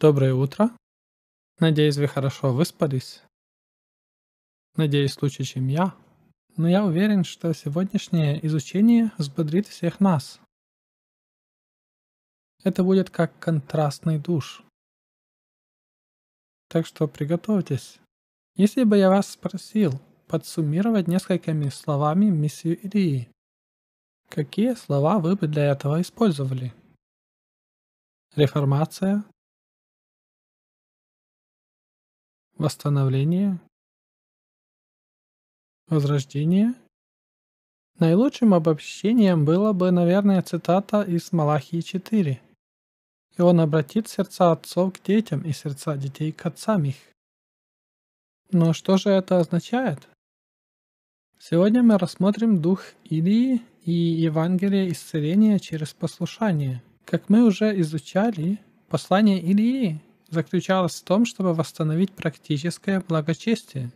Доброе утро. Надеюсь, вы хорошо выспались. Надеюсь, лучше, чем я. Но я уверен, что сегодняшнее изучение взбодрит всех нас. Это будет как контрастный душ. Так что приготовьтесь. Если бы я вас спросил подсуммировать несколькими словами миссию Ирии, какие слова вы бы для этого использовали? Реформация – Восстановление. Возрождение. Наилучшим обобщением было бы, наверное, цитата из Малахии 4. «И он обратит сердца отцов к детям и сердца детей к отцам их». Но что же это означает? Сегодня мы рассмотрим дух Илии и Евангелие исцеления через послушание. Как мы уже изучали, послание Илии заключалась в том, чтобы восстановить практическое благочестие.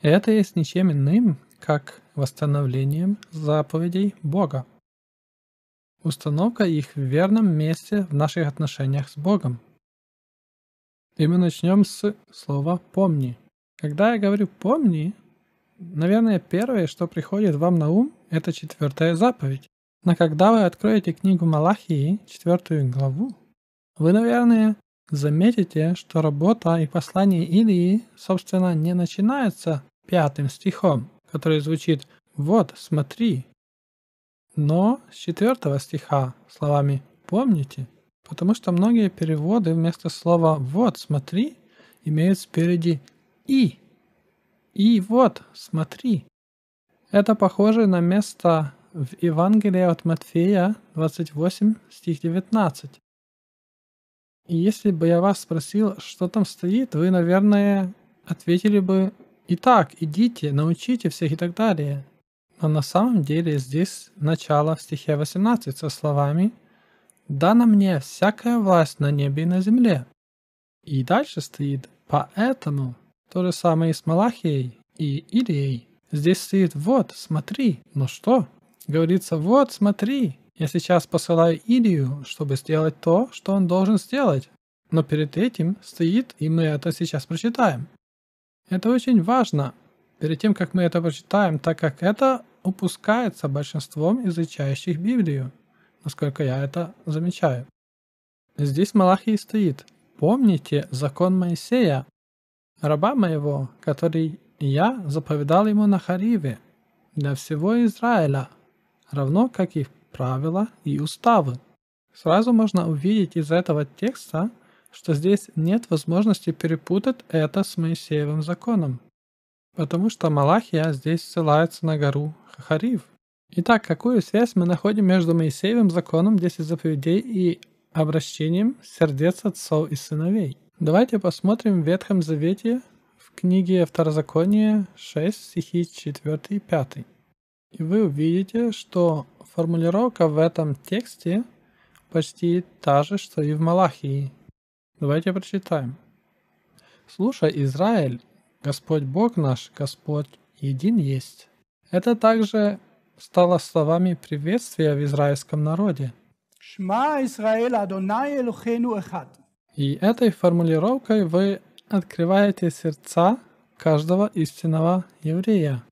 Это есть ничем иным, как восстановлением заповедей Бога. Установка их в верном месте в наших отношениях с Богом. И мы начнем с слова «помни». Когда я говорю «помни», наверное, первое, что приходит вам на ум, это четвертая заповедь. Но когда вы откроете книгу Малахии, четвертую главу, вы, наверное, Заметите, э, что работа и послание Илии, собственно, не начинается пятым стихом, который звучит «Вот, смотри». Но с четвертого стиха словами «Помните», потому что многие переводы вместо слова «Вот, смотри» имеют спереди «И». «И вот, смотри». Это похоже на место в Евангелии от Матфея 28, стих 19, и если бы я вас спросил, что там стоит, вы, наверное, ответили бы «Итак, идите, научите всех и так далее». Но на самом деле здесь начало в стихе 18 со словами «Дана мне всякая власть на небе и на земле». И дальше стоит «Поэтому». То же самое и с Малахией и Ирией. Здесь стоит «Вот, смотри». Но что? Говорится «Вот, смотри». Я сейчас посылаю Илью, чтобы сделать то, что он должен сделать. Но перед этим стоит, и мы это сейчас прочитаем. Это очень важно. Перед тем, как мы это прочитаем, так как это упускается большинством изучающих Библию, насколько я это замечаю. Здесь Малахий стоит. «Помните закон Моисея, раба моего, который я заповедал ему на Хариве, для всего Израиля, равно как и в правила и уставы. Сразу можно увидеть из этого текста, что здесь нет возможности перепутать это с Моисеевым законом, потому что Малахия здесь ссылается на гору Хахарив. Итак, какую связь мы находим между Моисеевым законом 10 заповедей и обращением сердец отцов и сыновей? Давайте посмотрим в Ветхом Завете в книге Второзакония 6, стихи 4 и 5. И вы увидите, что формулировка в этом тексте почти та же, что и в Малахии. Давайте прочитаем. «Слушай, Израиль, Господь Бог наш, Господь един есть». Это также стало словами приветствия в израильском народе. И этой формулировкой вы открываете сердца каждого истинного еврея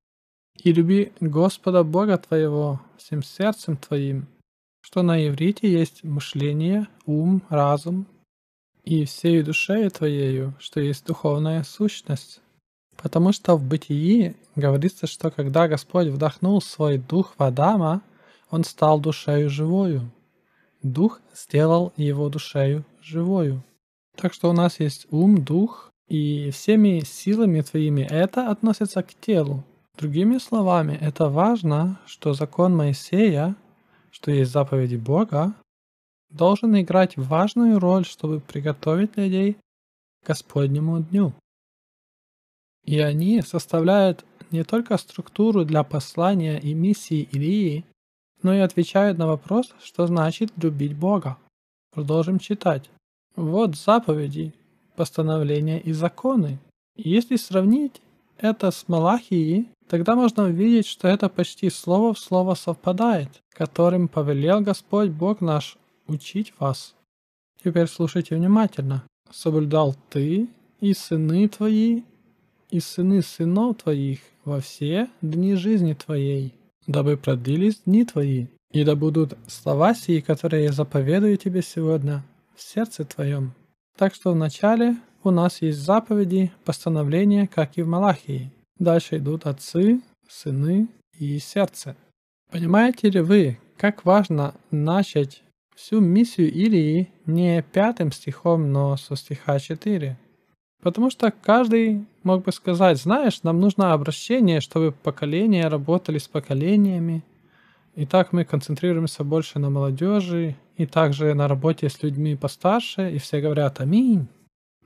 и люби Господа Бога твоего всем сердцем твоим, что на иврите есть мышление, ум, разум, и всею душею твоею, что есть духовная сущность. Потому что в бытии говорится, что когда Господь вдохнул свой дух в Адама, он стал душею живою. Дух сделал его душею живою. Так что у нас есть ум, дух, и всеми силами твоими это относится к телу, Другими словами, это важно, что закон Моисея, что есть заповеди Бога, должен играть важную роль, чтобы приготовить людей к Господнему дню. И они составляют не только структуру для послания и миссии Илии, но и отвечают на вопрос, что значит любить Бога. Продолжим читать. Вот заповеди, постановления и законы. Если сравнить это с Малахии, тогда можно увидеть, что это почти слово в слово совпадает, которым повелел Господь Бог наш учить вас. Теперь слушайте внимательно. «Соблюдал ты и сыны твои, и сыны сынов твоих во все дни жизни твоей, дабы продлились дни твои, и да будут слова сии, которые я заповедую тебе сегодня в сердце твоем». Так что вначале у нас есть заповеди, постановления, как и в Малахии. Дальше идут отцы, сыны и сердце. Понимаете ли вы, как важно начать всю миссию Илии не пятым стихом, но со стиха 4? Потому что каждый мог бы сказать, знаешь, нам нужно обращение, чтобы поколения работали с поколениями. И так мы концентрируемся больше на молодежи и также на работе с людьми постарше, и все говорят «Аминь».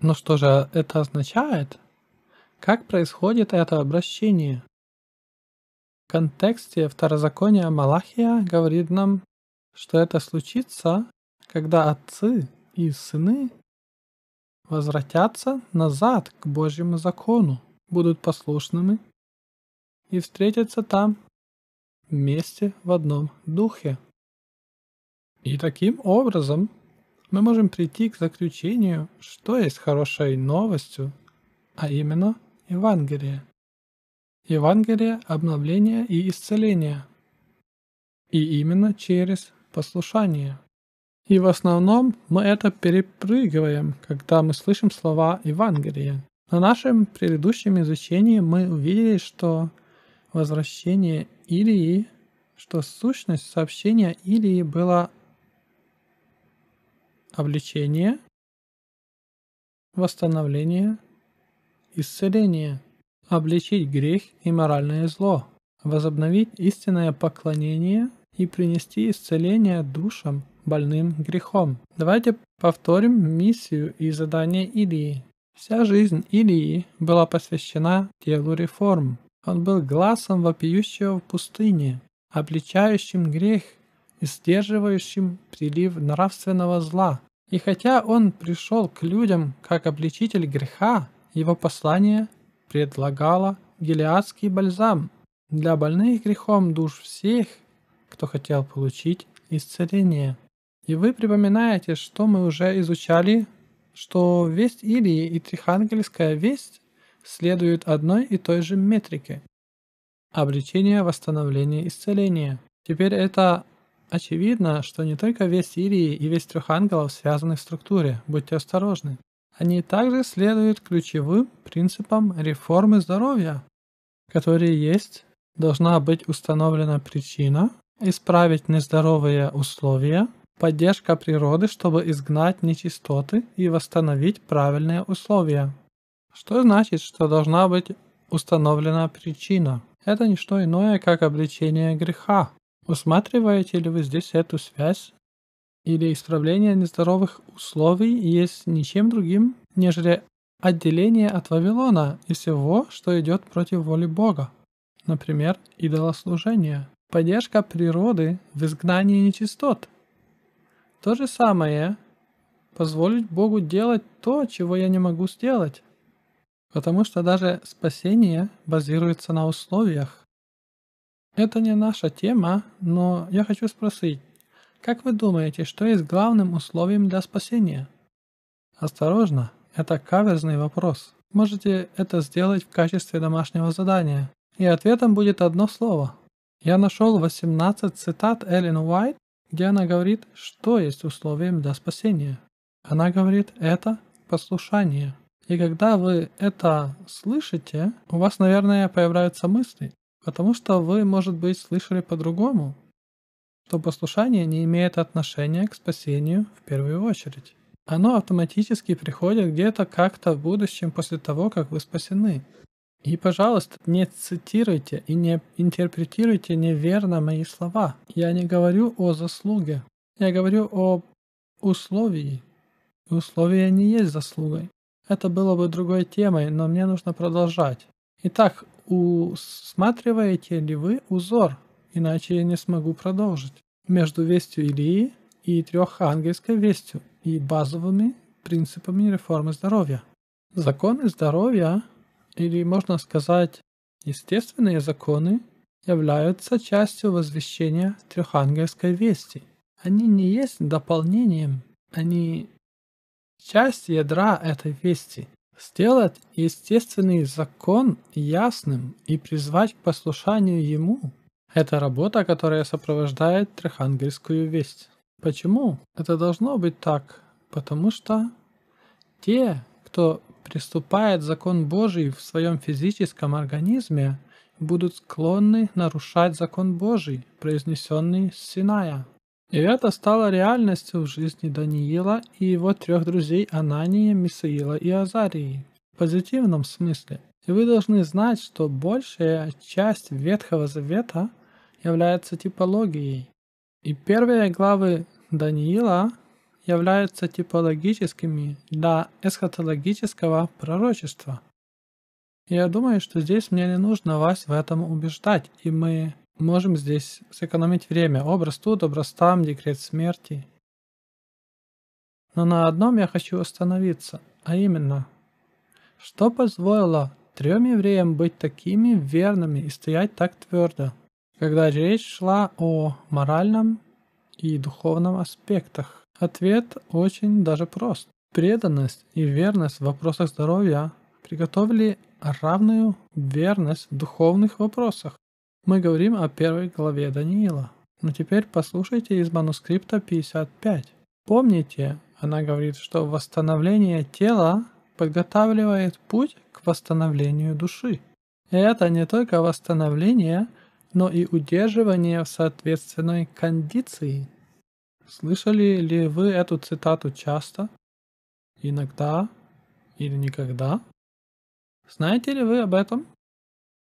Ну что же это означает? Как происходит это обращение? В контексте второзакония Малахия говорит нам, что это случится, когда отцы и сыны возвратятся назад к Божьему закону, будут послушными и встретятся там вместе в одном духе. И таким образом мы можем прийти к заключению, что есть хорошей новостью, а именно Евангелие. Евангелие обновления и исцеления. И именно через послушание. И в основном мы это перепрыгиваем, когда мы слышим слова Евангелия. На нашем предыдущем изучении мы увидели, что возвращение Илии, что сущность сообщения Илии была обличение, восстановление, исцеление, обличить грех и моральное зло, возобновить истинное поклонение и принести исцеление душам, больным грехом. Давайте повторим миссию и задание Илии. Вся жизнь Илии была посвящена делу реформ. Он был глазом вопиющего в пустыне, обличающим грех сдерживающим прилив нравственного зла. И хотя он пришел к людям как обличитель греха, его послание предлагало гелиадский бальзам для больных грехом душ всех, кто хотел получить исцеление. И вы припоминаете, что мы уже изучали, что весть Илии и Трихангельская весть следуют одной и той же метрике – обличение, восстановление, исцеление. Теперь это Очевидно, что не только весь Сирии и весь трех ангелов связаны в структуре, будьте осторожны. Они также следуют ключевым принципам реформы здоровья, которые есть, должна быть установлена причина, исправить нездоровые условия, поддержка природы, чтобы изгнать нечистоты и восстановить правильные условия. Что значит, что должна быть установлена причина? Это не что иное, как обличение греха, Усматриваете ли вы здесь эту связь или исправление нездоровых условий есть ничем другим, нежели отделение от Вавилона и всего, что идет против воли Бога, например, идолослужение, поддержка природы в изгнании нечистот. То же самое позволить Богу делать то, чего я не могу сделать, потому что даже спасение базируется на условиях, это не наша тема, но я хочу спросить, как вы думаете, что есть главным условием для спасения? Осторожно, это каверзный вопрос. Можете это сделать в качестве домашнего задания. И ответом будет одно слово. Я нашел 18 цитат Эллен Уайт, где она говорит, что есть условием для спасения. Она говорит, это послушание. И когда вы это слышите, у вас, наверное, появляются мысли. Потому что вы, может быть, слышали по-другому, что послушание не имеет отношения к спасению в первую очередь. Оно автоматически приходит где-то как-то в будущем после того, как вы спасены. И, пожалуйста, не цитируйте и не интерпретируйте неверно мои слова. Я не говорю о заслуге. Я говорю о условии. И условие не есть заслугой. Это было бы другой темой, но мне нужно продолжать. Итак, усматриваете ли вы узор, иначе я не смогу продолжить, между вестью Илии и трехангельской вестью и базовыми принципами реформы здоровья. Законы здоровья, или можно сказать, естественные законы, являются частью возвещения трехангельской вести. Они не есть дополнением, они часть ядра этой вести сделать естественный закон ясным и призвать к послушанию ему. Это работа, которая сопровождает Трехангельскую весть. Почему это должно быть так? Потому что те, кто приступает закон Божий в своем физическом организме, будут склонны нарушать закон Божий, произнесенный с Синая. И это стало реальностью в жизни Даниила и его трех друзей Анания, Мисаила и Азарии. В позитивном смысле. И вы должны знать, что большая часть Ветхого Завета является типологией. И первые главы Даниила являются типологическими для эсхатологического пророчества. Я думаю, что здесь мне не нужно вас в этом убеждать, и мы можем здесь сэкономить время. Образ тут, образ там, декрет смерти. Но на одном я хочу остановиться, а именно, что позволило трем евреям быть такими верными и стоять так твердо, когда речь шла о моральном и духовном аспектах. Ответ очень даже прост. Преданность и верность в вопросах здоровья приготовили равную верность в духовных вопросах. Мы говорим о первой главе Даниила. Но теперь послушайте из манускрипта 55. Помните, она говорит, что восстановление тела подготавливает путь к восстановлению души. это не только восстановление, но и удерживание в соответственной кондиции. Слышали ли вы эту цитату часто? Иногда или никогда? Знаете ли вы об этом?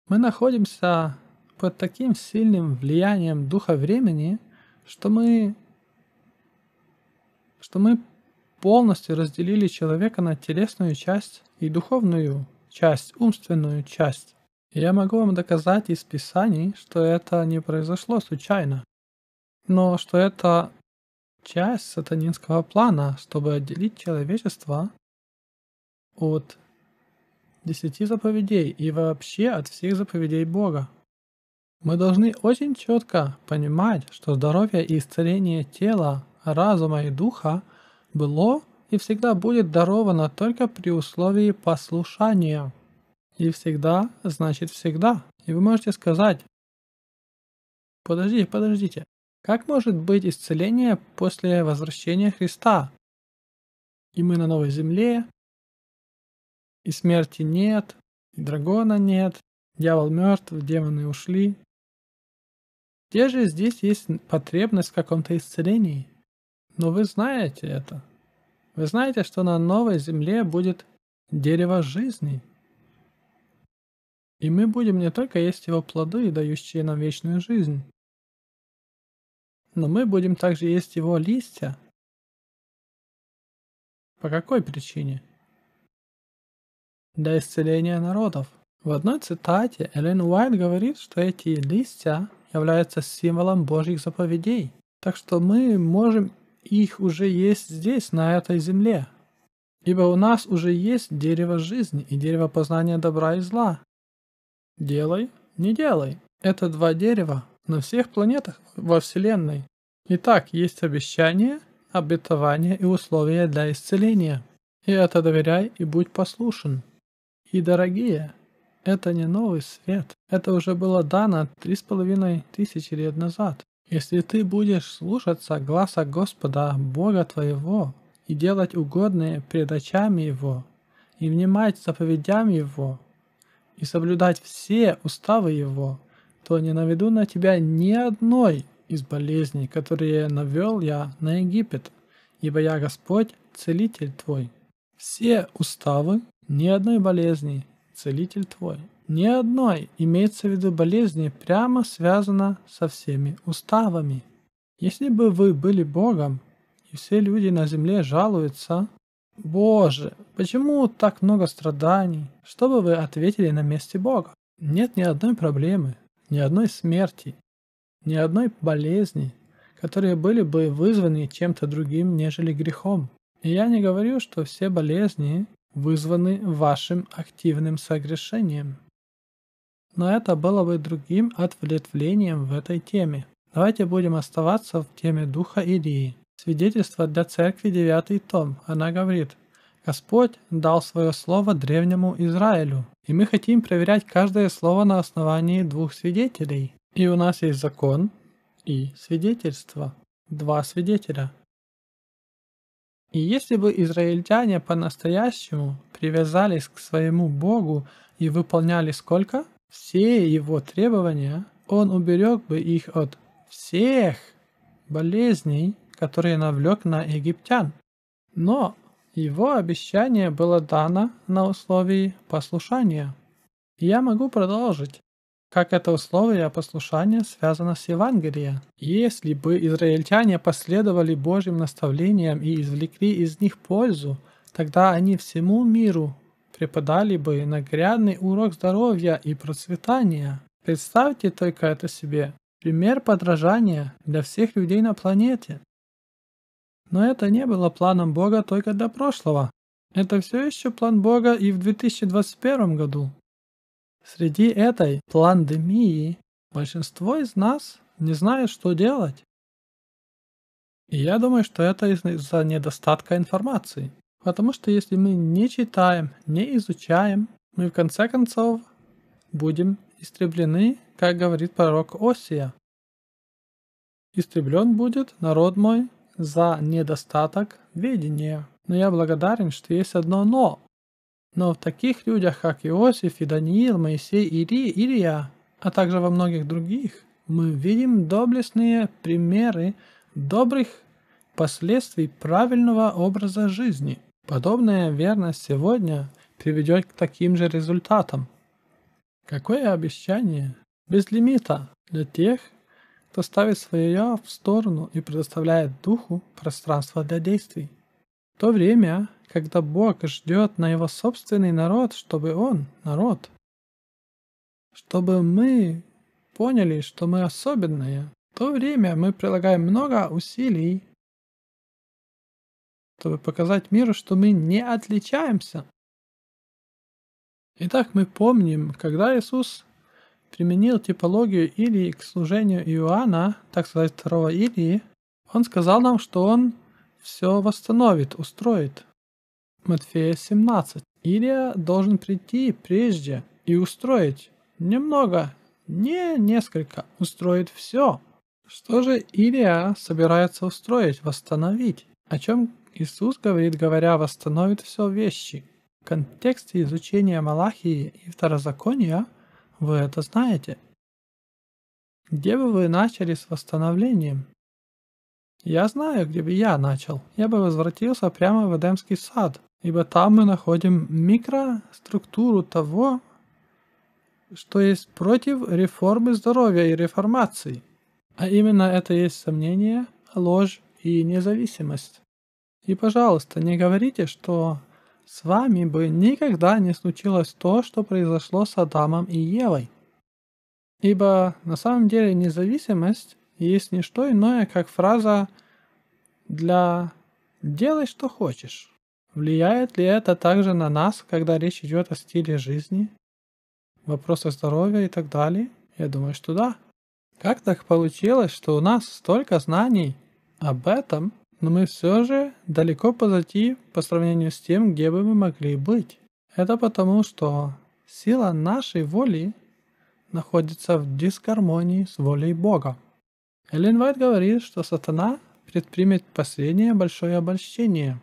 Мы находимся под таким сильным влиянием духа времени, что мы, что мы полностью разделили человека на телесную часть и духовную часть, умственную часть. я могу вам доказать из Писаний, что это не произошло случайно, но что это часть сатанинского плана, чтобы отделить человечество от десяти заповедей и вообще от всех заповедей Бога. Мы должны очень четко понимать, что здоровье и исцеление тела, разума и духа было и всегда будет даровано только при условии послушания. И всегда значит всегда. И вы можете сказать, подождите, подождите, как может быть исцеление после возвращения Христа? И мы на новой земле, и смерти нет, и дракона нет, дьявол мертв, демоны ушли, где же здесь есть потребность в каком-то исцелении? Но вы знаете это. Вы знаете, что на новой земле будет дерево жизни. И мы будем не только есть его плоды, дающие нам вечную жизнь, но мы будем также есть его листья. По какой причине? Для исцеления народов. В одной цитате Эллен Уайт говорит, что эти листья – является символом Божьих заповедей. Так что мы можем их уже есть здесь, на этой земле. Ибо у нас уже есть дерево жизни и дерево познания добра и зла. Делай, не делай. Это два дерева на всех планетах во Вселенной. Итак, есть обещание, обетование и условия для исцеления. И это доверяй и будь послушен. И, дорогие, это не новый свет. Это уже было дано три с половиной тысячи лет назад. Если ты будешь слушаться гласа Господа, Бога твоего, и делать угодные пред очами Его, и внимать заповедям Его, и соблюдать все уставы Его, то не наведу на тебя ни одной из болезней, которые навел я на Египет, ибо я Господь, Целитель твой. Все уставы, ни одной болезни, целитель твой. Ни одной, имеется в виду болезни, прямо связана со всеми уставами. Если бы вы были Богом, и все люди на земле жалуются, Боже, почему так много страданий? Что бы вы ответили на месте Бога? Нет ни одной проблемы, ни одной смерти, ни одной болезни, которые были бы вызваны чем-то другим, нежели грехом. И я не говорю, что все болезни вызваны вашим активным согрешением. Но это было бы другим отвлетвлением в этой теме. Давайте будем оставаться в теме Духа Илии. Свидетельство для церкви 9 том. Она говорит, Господь дал свое слово древнему Израилю, и мы хотим проверять каждое слово на основании двух свидетелей. И у нас есть закон и свидетельство. Два свидетеля. И если бы израильтяне по-настоящему привязались к своему Богу и выполняли сколько? Все его требования, он уберег бы их от всех болезней, которые навлек на египтян. Но его обещание было дано на условии послушания. Я могу продолжить, как это условие послушания связано с Евангелием. Если бы израильтяне последовали Божьим наставлениям и извлекли из них пользу, тогда они всему миру преподали бы наглядный урок здоровья и процветания. Представьте только это себе. Пример подражания для всех людей на планете. Но это не было планом Бога только для прошлого. Это все еще план Бога и в 2021 году. Среди этой пандемии большинство из нас не знает, что делать. И я думаю, что это из-за недостатка информации. Потому что если мы не читаем, не изучаем, мы в конце концов будем истреблены, как говорит пророк Осия. Истреблен будет народ мой за недостаток ведения. Но я благодарен, что есть одно «но». Но в таких людях, как Иосиф и Даниил, Моисей и Ири, Ирия, а также во многих других, мы видим доблестные примеры добрых последствий правильного образа жизни. Подобная верность сегодня приведет к таким же результатам. Какое обещание без лимита для тех, кто ставит свое «я» в сторону и предоставляет духу пространство для действий. В то время, когда Бог ждет на его собственный народ, чтобы он, народ, чтобы мы поняли, что мы особенные, в то время мы прилагаем много усилий, чтобы показать миру, что мы не отличаемся. Итак, мы помним, когда Иисус применил типологию Илии к служению Иоанна, так сказать, второго Илии, он сказал нам, что он все восстановит, устроит. Матфея 17. Илия должен прийти прежде и устроить немного, не несколько, устроит все. Что же Илия собирается устроить, восстановить? О чем Иисус говорит, говоря, восстановит все вещи. В контексте изучения Малахии и Второзакония вы это знаете. Где бы вы начали с восстановлением? Я знаю, где бы я начал. Я бы возвратился прямо в Эдемский сад, ибо там мы находим микроструктуру того, что есть против реформы здоровья и реформации. А именно это есть сомнение, ложь и независимость. И, пожалуйста, не говорите, что с вами бы никогда не случилось то, что произошло с Адамом и Евой. Ибо на самом деле независимость есть не что иное, как фраза для «делай, что хочешь». Влияет ли это также на нас, когда речь идет о стиле жизни, вопросах здоровья и так далее? Я думаю, что да. Как так получилось, что у нас столько знаний об этом, но мы все же далеко позади по сравнению с тем, где бы мы могли быть? Это потому, что сила нашей воли находится в дисгармонии с волей Бога. Эллен Вайт говорит, что сатана предпримет последнее большое обольщение,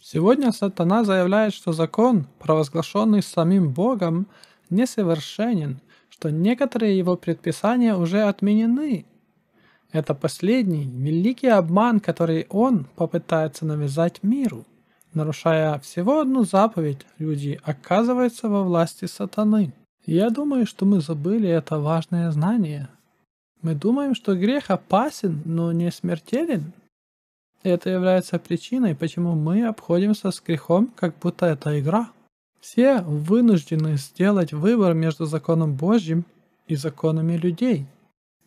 Сегодня сатана заявляет, что закон, провозглашенный самим Богом, несовершенен, что некоторые его предписания уже отменены. Это последний, великий обман, который он попытается навязать миру. Нарушая всего одну заповедь, люди оказываются во власти сатаны. Я думаю, что мы забыли это важное знание. Мы думаем, что грех опасен, но не смертелен – это является причиной, почему мы обходимся с грехом, как будто это игра. Все вынуждены сделать выбор между законом Божьим и законами людей.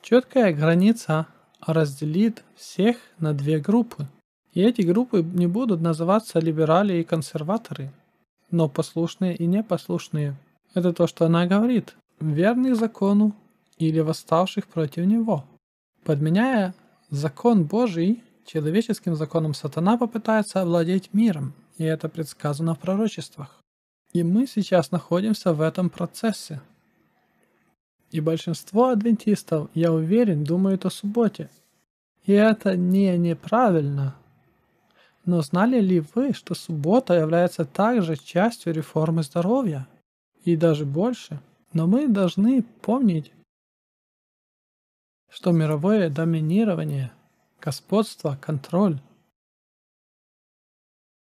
Четкая граница разделит всех на две группы. И эти группы не будут называться либерали и консерваторы, но послушные и непослушные. Это то, что она говорит. Верных закону или восставших против него. Подменяя закон Божий человеческим законом сатана попытается овладеть миром, и это предсказано в пророчествах. И мы сейчас находимся в этом процессе. И большинство адвентистов, я уверен, думают о субботе. И это не неправильно. Но знали ли вы, что суббота является также частью реформы здоровья? И даже больше. Но мы должны помнить, что мировое доминирование – господство, контроль.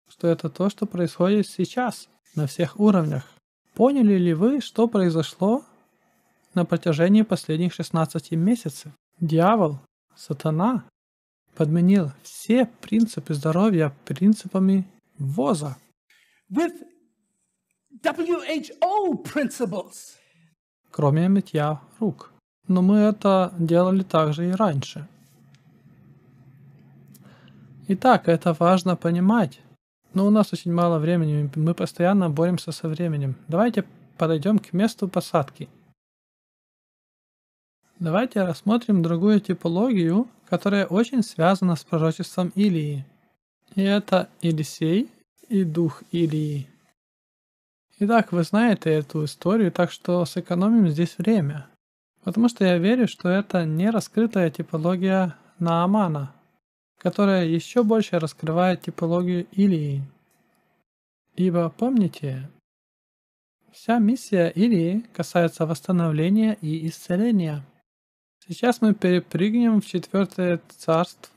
Что это то, что происходит сейчас, на всех уровнях. Поняли ли вы, что произошло на протяжении последних 16 месяцев? Дьявол, сатана, подменил все принципы здоровья принципами ВОЗа. With WHO principles. Кроме мытья рук. Но мы это делали также и раньше. Итак, это важно понимать. Но у нас очень мало времени, мы постоянно боремся со временем. Давайте подойдем к месту посадки. Давайте рассмотрим другую типологию, которая очень связана с пророчеством Илии. И это Елисей и дух Илии. Итак, вы знаете эту историю, так что сэкономим здесь время. Потому что я верю, что это не раскрытая типология Наамана – которая еще больше раскрывает типологию Илии. Ибо помните, вся миссия Илии касается восстановления и исцеления. Сейчас мы перепрыгнем в четвертое царство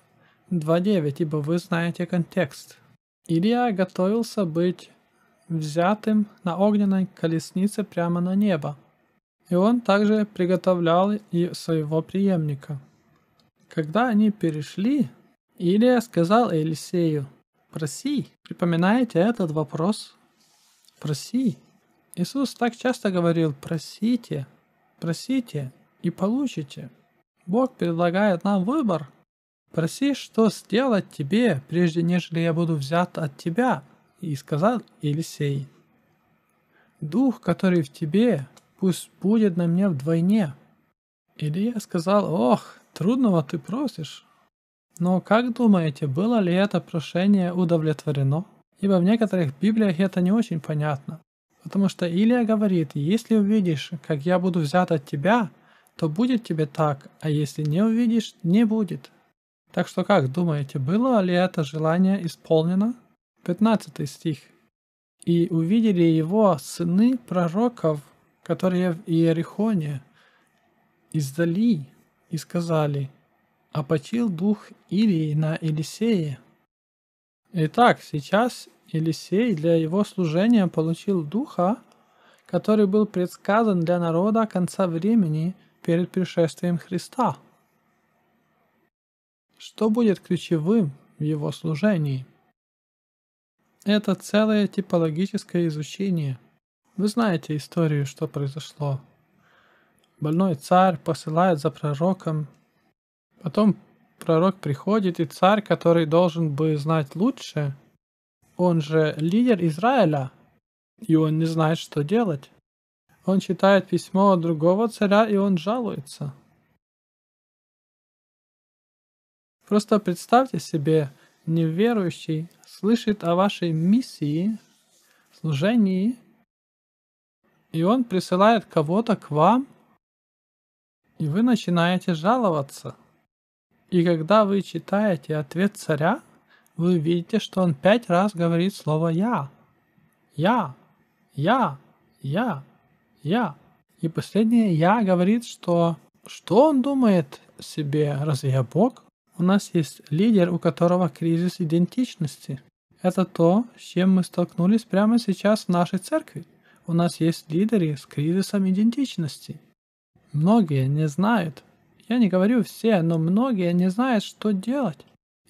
2.9, ибо вы знаете контекст. Илия готовился быть взятым на огненной колеснице прямо на небо. И он также приготовлял и своего преемника. Когда они перешли Илия сказал Элисею: «Проси, припоминаете этот вопрос? Проси». Иисус так часто говорил, «Просите, просите и получите». Бог предлагает нам выбор. Проси, что сделать тебе, прежде нежели я буду взят от тебя, и сказал Елисей. Дух, который в тебе, пусть будет на мне вдвойне. Илия сказал, ох, трудного ты просишь. Но как думаете, было ли это прошение удовлетворено? Ибо в некоторых Библиях это не очень понятно. Потому что Илия говорит, если увидишь, как я буду взят от тебя, то будет тебе так, а если не увидишь, не будет. Так что как думаете, было ли это желание исполнено? 15 стих. «И увидели его сыны пророков, которые в Иерихоне, издали, и сказали – Опочил дух Илии на Елисее. Итак, сейчас Елисей для его служения получил духа, который был предсказан для народа конца времени перед пришествием Христа. Что будет ключевым в его служении? Это целое типологическое изучение. Вы знаете историю, что произошло. Больной царь посылает за пророком Потом пророк приходит, и царь, который должен бы знать лучше, он же лидер Израиля, и он не знает, что делать. Он читает письмо другого царя, и он жалуется. Просто представьте себе, неверующий слышит о вашей миссии, служении, и он присылает кого-то к вам, и вы начинаете жаловаться. И когда вы читаете ответ царя, вы видите, что он пять раз говорит слово «я». «Я», «я», «я», «я». И последнее «я» говорит, что что он думает себе, разве я Бог? У нас есть лидер, у которого кризис идентичности. Это то, с чем мы столкнулись прямо сейчас в нашей церкви. У нас есть лидеры с кризисом идентичности. Многие не знают, я не говорю все, но многие не знают, что делать.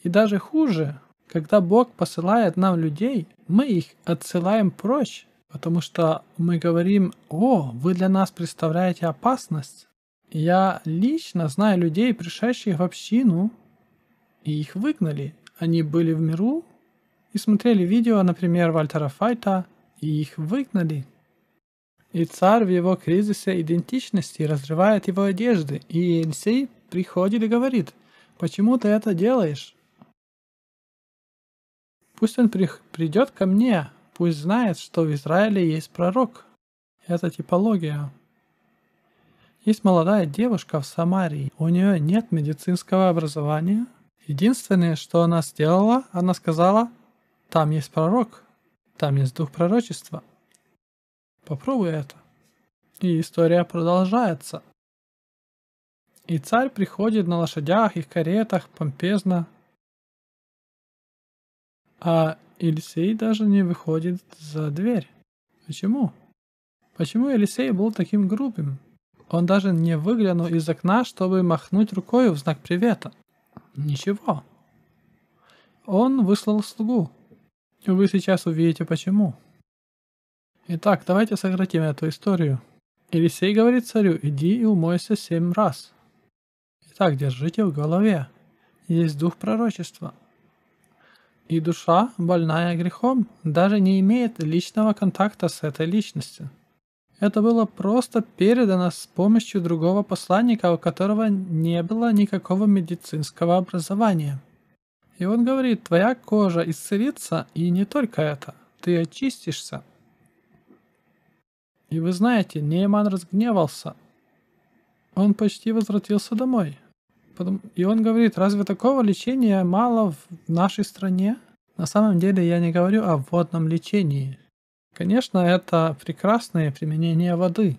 И даже хуже, когда Бог посылает нам людей, мы их отсылаем прочь, потому что мы говорим, о, вы для нас представляете опасность. Я лично знаю людей, пришедших в общину, и их выгнали. Они были в миру и смотрели видео, например, Вальтера Файта, и их выгнали и царь в его кризисе идентичности разрывает его одежды, и Елисей приходит и говорит, «Почему ты это делаешь?» Пусть он при, придет ко мне, пусть знает, что в Израиле есть пророк. Это типология. Есть молодая девушка в Самарии. У нее нет медицинского образования. Единственное, что она сделала, она сказала, там есть пророк, там есть дух пророчества. Попробуй это. И история продолжается. И царь приходит на лошадях и каретах помпезно, а Елисей даже не выходит за дверь. Почему? Почему Елисей был таким грубым? Он даже не выглянул из окна, чтобы махнуть рукой в знак привета. Ничего. Он выслал слугу. Вы сейчас увидите почему. Итак, давайте сократим эту историю. Елисей говорит царю, иди и умойся семь раз. Итак, держите в голове. Есть дух пророчества. И душа, больная грехом, даже не имеет личного контакта с этой личностью. Это было просто передано с помощью другого посланника, у которого не было никакого медицинского образования. И он говорит, твоя кожа исцелится, и не только это, ты очистишься. И вы знаете, Нейман разгневался. Он почти возвратился домой. И он говорит, разве такого лечения мало в нашей стране? На самом деле я не говорю о водном лечении. Конечно, это прекрасное применение воды.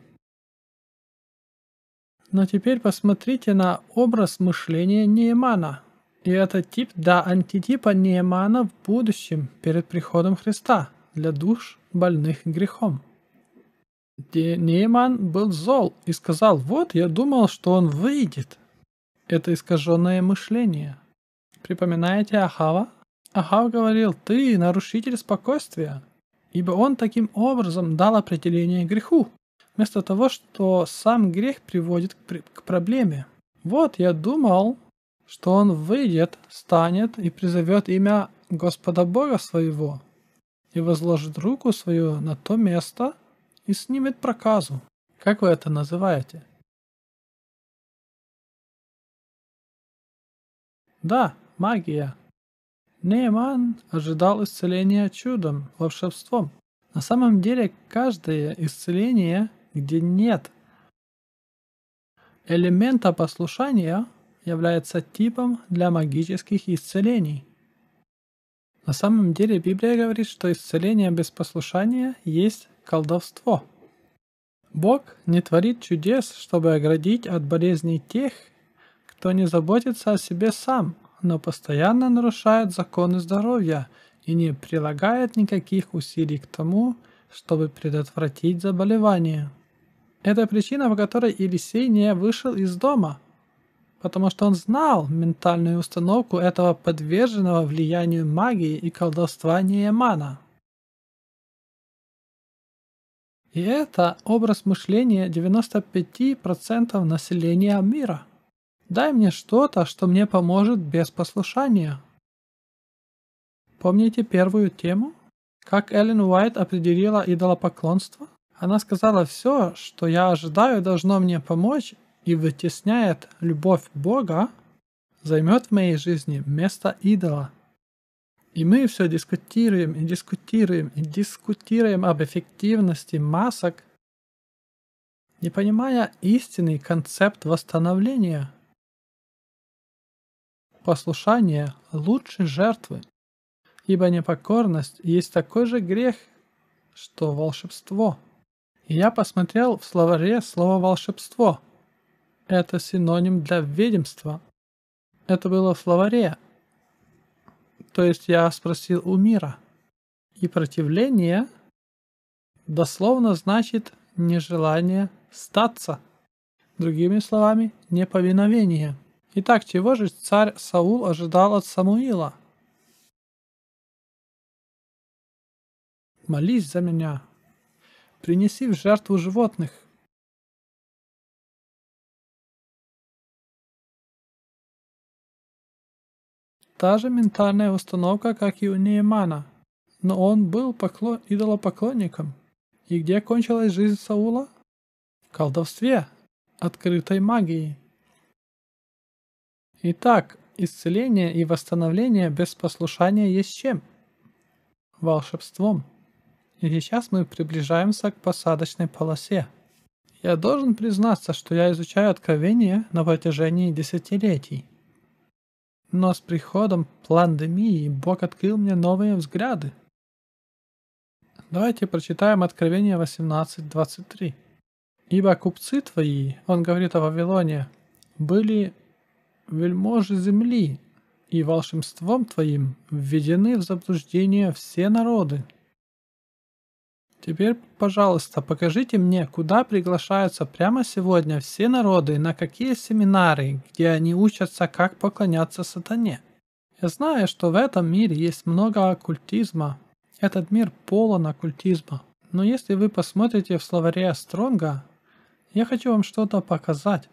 Но теперь посмотрите на образ мышления Неймана. И это тип до антитипа Неймана в будущем перед приходом Христа для душ больных грехом. Нейман был зол и сказал, вот, я думал, что он выйдет. Это искаженное мышление. Припоминаете Ахава? Ахав говорил, ты нарушитель спокойствия, ибо он таким образом дал определение греху, вместо того, что сам грех приводит к, к проблеме. Вот, я думал, что он выйдет, станет и призовет имя Господа Бога своего и возложит руку свою на то место, и снимет проказу. Как вы это называете? Да, магия. Нейман ожидал исцеления чудом, волшебством. На самом деле, каждое исцеление, где нет элемента послушания, является типом для магических исцелений. На самом деле Библия говорит, что исцеление без послушания есть колдовство. Бог не творит чудес, чтобы оградить от болезней тех, кто не заботится о себе сам, но постоянно нарушает законы здоровья и не прилагает никаких усилий к тому, чтобы предотвратить заболевание. Это причина, по которой Елисей не вышел из дома, потому что он знал ментальную установку этого подверженного влиянию магии и колдовства Неемана – и это образ мышления 95% населения мира. Дай мне что-то, что мне поможет без послушания. Помните первую тему? Как Эллен Уайт определила идолопоклонство? Она сказала все, что я ожидаю, должно мне помочь и вытесняет любовь Бога, займет в моей жизни место идола – и мы все дискутируем и дискутируем и дискутируем об эффективности масок, не понимая истинный концепт восстановления. Послушание лучше жертвы, ибо непокорность есть такой же грех, что волшебство. И я посмотрел в словаре слово «волшебство». Это синоним для ведьмства. Это было в словаре, то есть я спросил у мира. И противление дословно значит нежелание статься. Другими словами, неповиновение. Итак, чего же царь Саул ожидал от Самуила? Молись за меня. Принеси в жертву животных, Та же ментальная установка, как и у Неймана. Но он был поклон... идолопоклонником. И где кончилась жизнь Саула? В колдовстве, открытой магии. Итак, исцеление и восстановление без послушания есть чем? Волшебством. И сейчас мы приближаемся к посадочной полосе. Я должен признаться, что я изучаю откровение на протяжении десятилетий. Но с приходом пандемии Бог открыл мне новые взгляды. Давайте прочитаем Откровение 18.23. «Ибо купцы твои, — он говорит о Вавилоне, — были вельможи земли, и волшебством твоим введены в заблуждение все народы». Теперь, пожалуйста, покажите мне, куда приглашаются прямо сегодня все народы и на какие семинары, где они учатся, как поклоняться сатане. Я знаю, что в этом мире есть много оккультизма. Этот мир полон оккультизма. Но если вы посмотрите в словаре Стронга, я хочу вам что-то показать.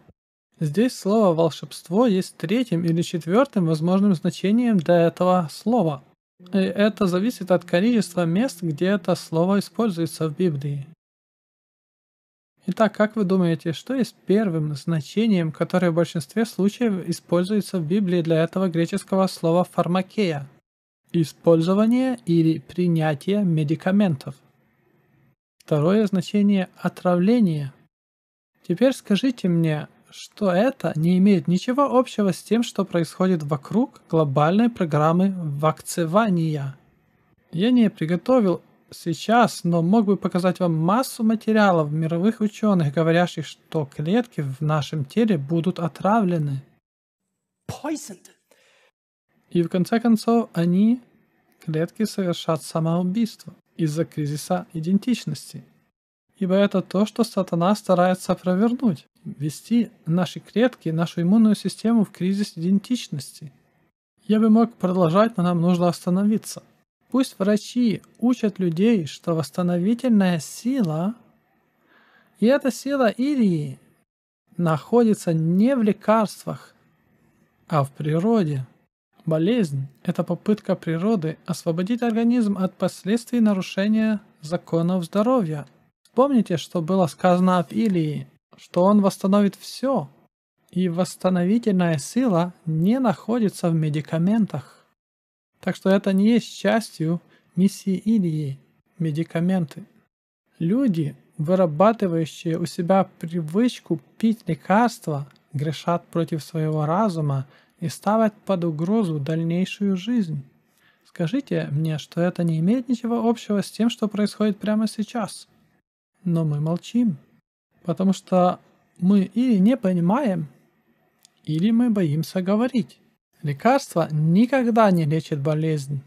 Здесь слово «волшебство» есть третьим или четвертым возможным значением для этого слова – и это зависит от количества мест, где это слово используется в Библии. Итак, как вы думаете, что есть первым значением, которое в большинстве случаев используется в Библии для этого греческого слова «фармакея»? Использование или принятие медикаментов. Второе значение – отравление. Теперь скажите мне, что это не имеет ничего общего с тем, что происходит вокруг глобальной программы вакцевания. Я не приготовил сейчас, но мог бы показать вам массу материалов мировых ученых, говорящих, что клетки в нашем теле будут отравлены. Poisoned. И в конце концов они, клетки, совершат самоубийство из-за кризиса идентичности – ибо это то, что сатана старается провернуть, ввести наши клетки, нашу иммунную систему в кризис идентичности. Я бы мог продолжать, но нам нужно остановиться. Пусть врачи учат людей, что восстановительная сила, и эта сила Ирии, находится не в лекарствах, а в природе. Болезнь – это попытка природы освободить организм от последствий нарушения законов здоровья – Помните, что было сказано об Илии, что он восстановит все, и восстановительная сила не находится в медикаментах. Так что это не есть частью миссии Илии – медикаменты. Люди, вырабатывающие у себя привычку пить лекарства, грешат против своего разума и ставят под угрозу дальнейшую жизнь. Скажите мне, что это не имеет ничего общего с тем, что происходит прямо сейчас – но мы молчим, потому что мы или не понимаем, или мы боимся говорить. Лекарства никогда не лечат болезнь.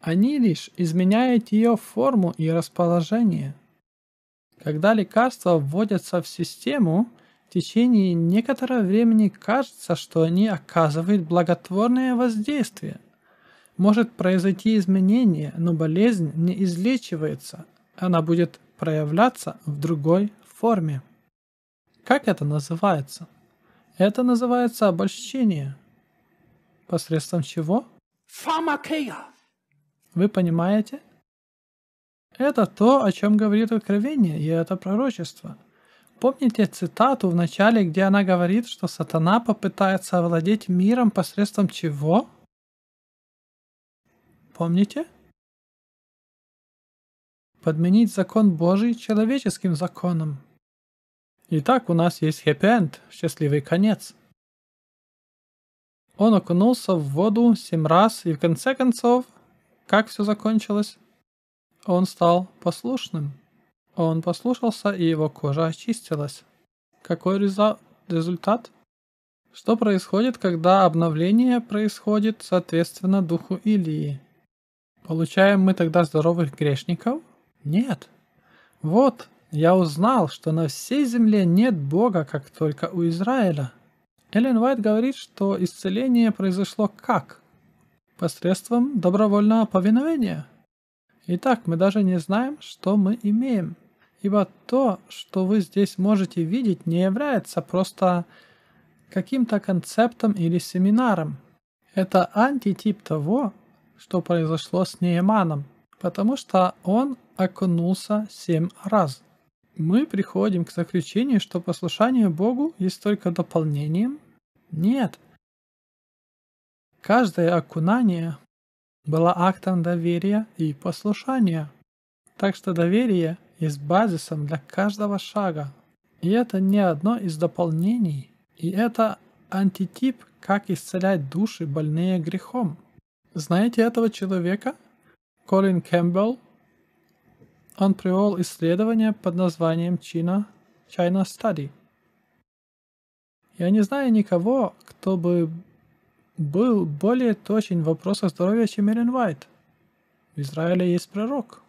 Они лишь изменяют ее форму и расположение. Когда лекарства вводятся в систему, в течение некоторого времени кажется, что они оказывают благотворное воздействие. Может произойти изменение, но болезнь не излечивается. Она будет проявляться в другой форме. Как это называется? Это называется обольщение. Посредством чего? Фармакея. Вы понимаете? Это то, о чем говорит Откровение, и это пророчество. Помните цитату в начале, где она говорит, что сатана попытается овладеть миром посредством чего? Помните? подменить закон Божий человеческим законом. Итак, у нас есть happy end, счастливый конец. Он окунулся в воду семь раз, и в конце концов, как все закончилось? Он стал послушным. Он послушался, и его кожа очистилась. Какой реза- результат? Что происходит, когда обновление происходит соответственно духу Илии? Получаем мы тогда здоровых грешников – нет. Вот, я узнал, что на всей земле нет Бога, как только у Израиля. Эллен Уайт говорит, что исцеление произошло как? Посредством добровольного повиновения. Итак, мы даже не знаем, что мы имеем. Ибо то, что вы здесь можете видеть, не является просто каким-то концептом или семинаром. Это антитип того, что произошло с Нейманом потому что он окунулся семь раз. Мы приходим к заключению, что послушание Богу есть только дополнением? Нет. Каждое окунание было актом доверия и послушания. Так что доверие есть базисом для каждого шага. И это не одно из дополнений. И это антитип, как исцелять души, больные грехом. Знаете этого человека? Колин Кэмпбелл. Он привел исследование под названием China, China Study. Я не знаю никого, кто бы был более точен в вопросах здоровья, чем Эллен Уайт. В Израиле есть пророк.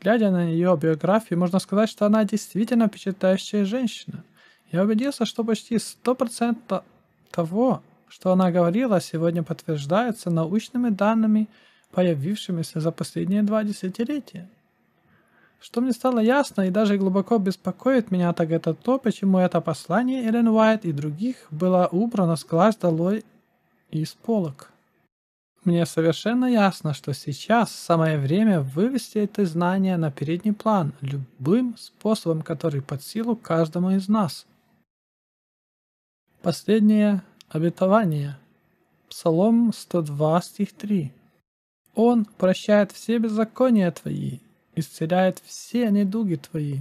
Глядя на ее биографию, можно сказать, что она действительно впечатляющая женщина. Я убедился, что почти 100% того, что она говорила, сегодня подтверждается научными данными – появившимися за последние два десятилетия. Что мне стало ясно и даже глубоко беспокоит меня, так это то, почему это послание Эллен Уайт и других было убрано с глаз долой из полок. Мне совершенно ясно, что сейчас самое время вывести это знание на передний план любым способом, который под силу каждому из нас. Последнее обетование. Псалом 102, стих 3. Он прощает все беззакония твои, исцеляет все недуги твои.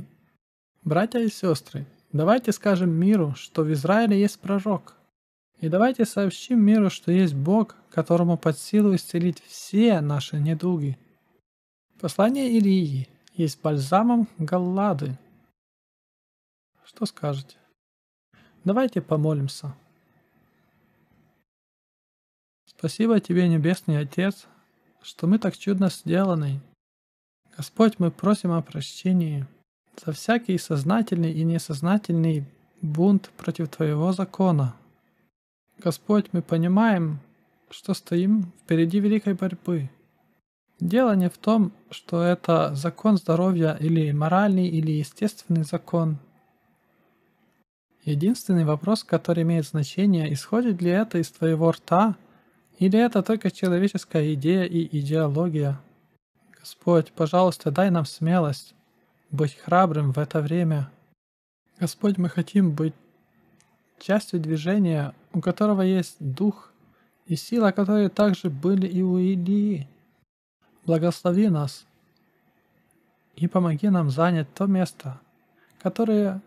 Братья и сестры, давайте скажем миру, что в Израиле есть пророк. И давайте сообщим миру, что есть Бог, которому под силу исцелить все наши недуги. Послание Илии есть бальзамом Галлады. Что скажете? Давайте помолимся. Спасибо тебе, Небесный Отец, что мы так чудно сделаны. Господь, мы просим о прощении за всякий сознательный и несознательный бунт против Твоего закона. Господь, мы понимаем, что стоим впереди великой борьбы. Дело не в том, что это закон здоровья или моральный или естественный закон. Единственный вопрос, который имеет значение, исходит ли это из твоего рта или это только человеческая идея и идеология? Господь, пожалуйста, дай нам смелость быть храбрым в это время. Господь, мы хотим быть частью движения, у которого есть дух и сила, которые также были и у Илии. Благослови нас и помоги нам занять то место, которое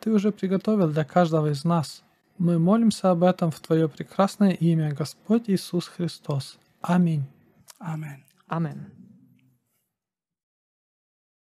Ты уже приготовил для каждого из нас. Мы молимся об этом в Твое прекрасное имя, Господь Иисус Христос. Аминь. Аминь. Аминь.